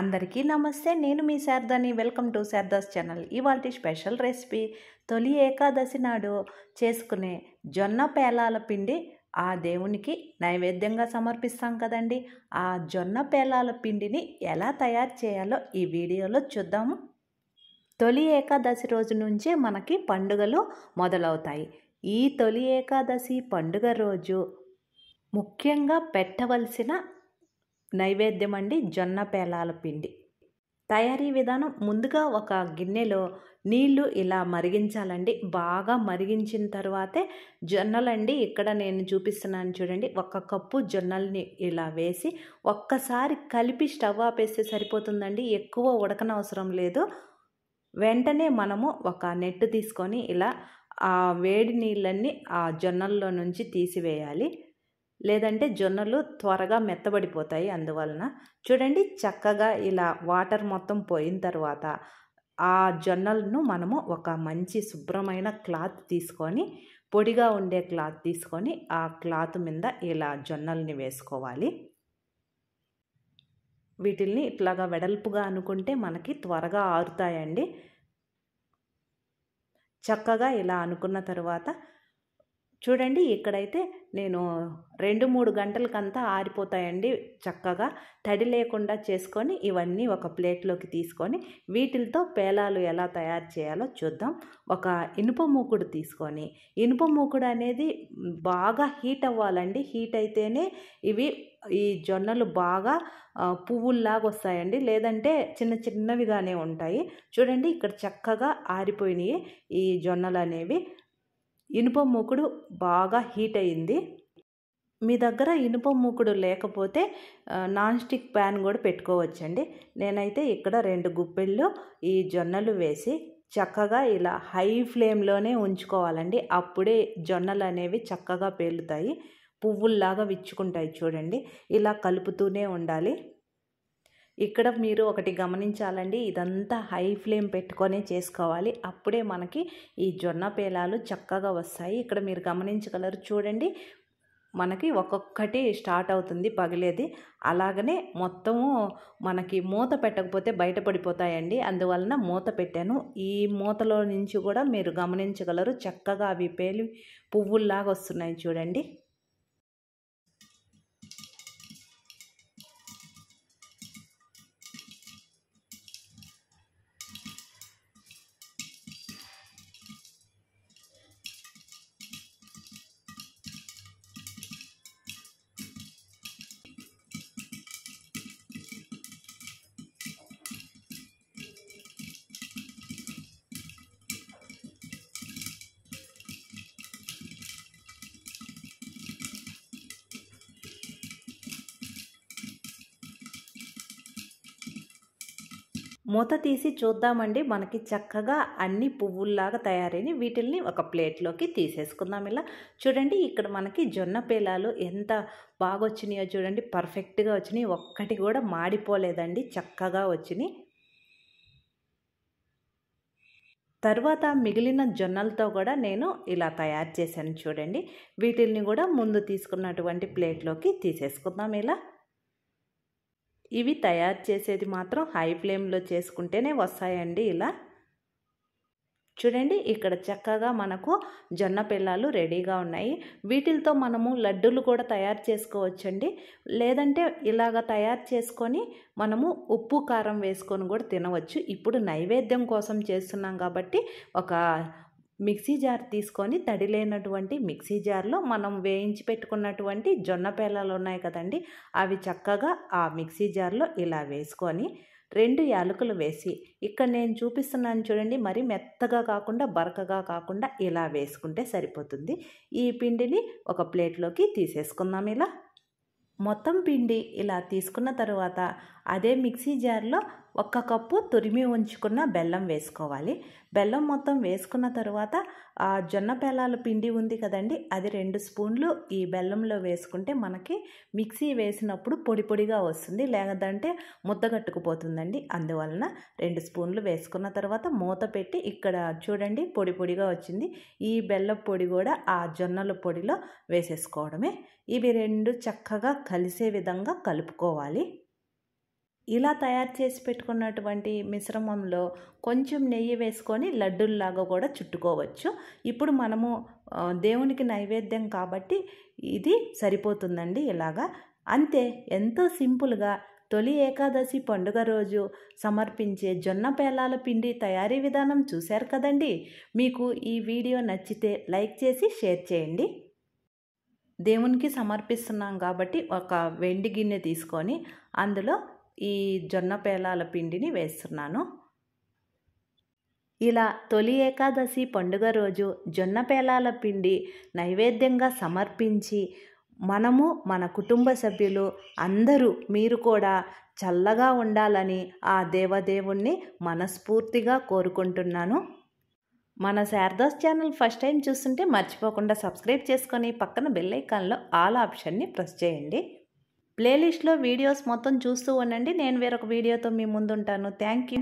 అందరికీ నమస్తే నేను మీ శారదాని వెల్కమ్ టు శారదాస్ ఛానల్ ఇవాళ స్పెషల్ రెసిపీ తొలి ఏకాదశి నాడు చేసుకునే జొన్న పేలాల పిండి ఆ దేవునికి నైవేద్యంగా సమర్పిస్తాం కదండి ఆ జొన్న పేలాల పిండిని ఎలా తయారు చేయాలో ఈ వీడియోలో చూద్దాము తొలి ఏకాదశి రోజు నుంచే మనకి పండుగలు మొదలవుతాయి ఈ తొలి ఏకాదశి పండుగ రోజు ముఖ్యంగా పెట్టవలసిన నైవేద్యం అండి జొన్న పేలాల పిండి తయారీ విధానం ముందుగా ఒక గిన్నెలో నీళ్లు ఇలా మరిగించాలండి బాగా మరిగించిన తర్వాతే జొన్నలండి ఇక్కడ నేను చూపిస్తున్నాను చూడండి ఒక కప్పు జొన్నల్ని ఇలా వేసి ఒక్కసారి కలిపి స్టవ్ ఆపేస్తే సరిపోతుందండి ఎక్కువ ఉడకనవసరం లేదు వెంటనే మనము ఒక నెట్ తీసుకొని ఇలా ఆ వేడి నీళ్ళన్నీ ఆ జొన్నల్లో నుంచి తీసివేయాలి లేదంటే జొన్నలు త్వరగా మెత్తబడిపోతాయి అందువలన చూడండి చక్కగా ఇలా వాటర్ మొత్తం పోయిన తర్వాత ఆ జొన్నలను మనము ఒక మంచి శుభ్రమైన క్లాత్ తీసుకొని పొడిగా ఉండే క్లాత్ తీసుకొని ఆ క్లాత్ మీద ఇలా జొన్నల్ని వేసుకోవాలి వీటిల్ని ఇట్లాగా వెడల్పుగా అనుకుంటే మనకి త్వరగా ఆరుతాయండి చక్కగా ఇలా అనుకున్న తర్వాత చూడండి ఇక్కడైతే నేను రెండు మూడు గంటలకంతా ఆరిపోతాయండి చక్కగా తడి లేకుండా చేసుకొని ఇవన్నీ ఒక ప్లేట్లోకి తీసుకొని వీటితో పేలాలు ఎలా తయారు చేయాలో చూద్దాం ఒక ఇనుప మూకుడు తీసుకొని ఇనుప మూకుడు అనేది బాగా హీట్ అవ్వాలండి హీట్ అయితేనే ఇవి ఈ జొన్నలు బాగా పువ్వుల్లాగా వస్తాయండి లేదంటే చిన్న చిన్నవిగానే ఉంటాయి చూడండి ఇక్కడ చక్కగా ఆరిపోయినాయి ఈ జొన్నలు అనేవి ఇనుప మూకుడు బాగా హీట్ అయింది మీ దగ్గర ఇనుప మూకుడు లేకపోతే నాన్ స్టిక్ ప్యాన్ కూడా పెట్టుకోవచ్చండి నేనైతే ఇక్కడ రెండు గుప్పెళ్ళు ఈ జొన్నలు వేసి చక్కగా ఇలా హై ఫ్లేమ్లోనే ఉంచుకోవాలండి అప్పుడే జొన్నలు అనేవి చక్కగా పేలుతాయి పువ్వుల్లాగా విచ్చుకుంటాయి చూడండి ఇలా కలుపుతూనే ఉండాలి ఇక్కడ మీరు ఒకటి గమనించాలండి ఇదంతా హై ఫ్లేమ్ పెట్టుకొనే చేసుకోవాలి అప్పుడే మనకి ఈ జొన్న పేలాలు చక్కగా వస్తాయి ఇక్కడ మీరు గమనించగలరు చూడండి మనకి ఒక్కొక్కటి స్టార్ట్ అవుతుంది పగిలేది అలాగనే మొత్తము మనకి మూత పెట్టకపోతే బయటపడిపోతాయండి అందువలన మూత పెట్టాను ఈ మూతలో నుంచి కూడా మీరు గమనించగలరు చక్కగా అవి పేలి పువ్వుల్లాగా వస్తున్నాయి చూడండి మూత తీసి చూద్దామండి మనకి చక్కగా అన్ని పువ్వుల్లాగా తయారైన వీటిల్ని ఒక ప్లేట్లోకి తీసేసుకుందాం ఇలా చూడండి ఇక్కడ మనకి జొన్న పేలాలు ఎంత బాగా వచ్చినాయో చూడండి పర్ఫెక్ట్గా వచ్చినాయి ఒక్కటి కూడా మాడిపోలేదండి చక్కగా వచ్చినాయి తర్వాత మిగిలిన జొన్నలతో కూడా నేను ఇలా తయారు చేశాను చూడండి వీటిల్ని కూడా ముందు తీసుకున్నటువంటి ప్లేట్లోకి తీసేసుకుందాం ఇలా ఇవి తయారు చేసేది మాత్రం హై ఫ్లేమ్లో చేసుకుంటేనే వస్తాయండి ఇలా చూడండి ఇక్కడ చక్కగా మనకు జొన్న పిల్లలు రెడీగా ఉన్నాయి వీటితో మనము లడ్డూలు కూడా తయారు చేసుకోవచ్చండి లేదంటే ఇలాగ తయారు చేసుకొని మనము ఉప్పు కారం వేసుకొని కూడా తినవచ్చు ఇప్పుడు నైవేద్యం కోసం చేస్తున్నాం కాబట్టి ఒక మిక్సీ జార్ తీసుకొని తడి లేనటువంటి మిక్సీ జార్లో మనం వేయించి పెట్టుకున్నటువంటి జొన్న పేలాలు ఉన్నాయి కదండి అవి చక్కగా ఆ మిక్సీ జార్లో ఇలా వేసుకొని రెండు యాలకులు వేసి ఇక్కడ నేను చూపిస్తున్నాను చూడండి మరి మెత్తగా కాకుండా బరకగా కాకుండా ఇలా వేసుకుంటే సరిపోతుంది ఈ పిండిని ఒక ప్లేట్లోకి తీసేసుకుందాం ఇలా మొత్తం పిండి ఇలా తీసుకున్న తర్వాత అదే మిక్సీ జార్లో ఒక్క కప్పు తురిమి ఉంచుకున్న బెల్లం వేసుకోవాలి బెల్లం మొత్తం వేసుకున్న తర్వాత జొన్న పేలాల పిండి ఉంది కదండి అది రెండు స్పూన్లు ఈ బెల్లంలో వేసుకుంటే మనకి మిక్సీ వేసినప్పుడు పొడి పొడిగా వస్తుంది లేదంటే ముద్దగట్టుకుపోతుందండి అందువలన రెండు స్పూన్లు వేసుకున్న తర్వాత మూత పెట్టి ఇక్కడ చూడండి పొడి పొడిగా వచ్చింది ఈ బెల్లం పొడి కూడా ఆ జొన్నల పొడిలో వేసేసుకోవడమే ఇవి రెండు చక్కగా కలిసే విధంగా కలుపుకోవాలి ఇలా తయారు చేసి పెట్టుకున్నటువంటి మిశ్రమంలో కొంచెం నెయ్యి వేసుకొని లడ్డూల్లాగా కూడా చుట్టుకోవచ్చు ఇప్పుడు మనము దేవునికి నైవేద్యం కాబట్టి ఇది సరిపోతుందండి ఇలాగా అంతే ఎంతో సింపుల్గా తొలి ఏకాదశి పండుగ రోజు సమర్పించే జొన్న పేలాల పిండి తయారీ విధానం చూశారు కదండి మీకు ఈ వీడియో నచ్చితే లైక్ చేసి షేర్ చేయండి దేవునికి సమర్పిస్తున్నాం కాబట్టి ఒక వెండి గిన్నె తీసుకొని అందులో ఈ జొన్న పేలాల పిండిని వేస్తున్నాను ఇలా తొలి ఏకాదశి పండుగ రోజు జొన్న పేలాల పిండి నైవేద్యంగా సమర్పించి మనము మన కుటుంబ సభ్యులు అందరూ మీరు కూడా చల్లగా ఉండాలని ఆ దేవదేవుణ్ణి మనస్ఫూర్తిగా కోరుకుంటున్నాను మన శారదాస్ ఛానల్ ఫస్ట్ టైం చూస్తుంటే మర్చిపోకుండా సబ్స్క్రైబ్ చేసుకొని పక్కన బెల్ ఐకాన్లో ఆల్ ఆప్షన్ని ప్రెస్ చేయండి ప్లేలిస్ట్లో వీడియోస్ మొత్తం చూస్తూ ఉండండి నేను వేరొక వీడియోతో మీ ముందుంటాను థ్యాంక్ యూ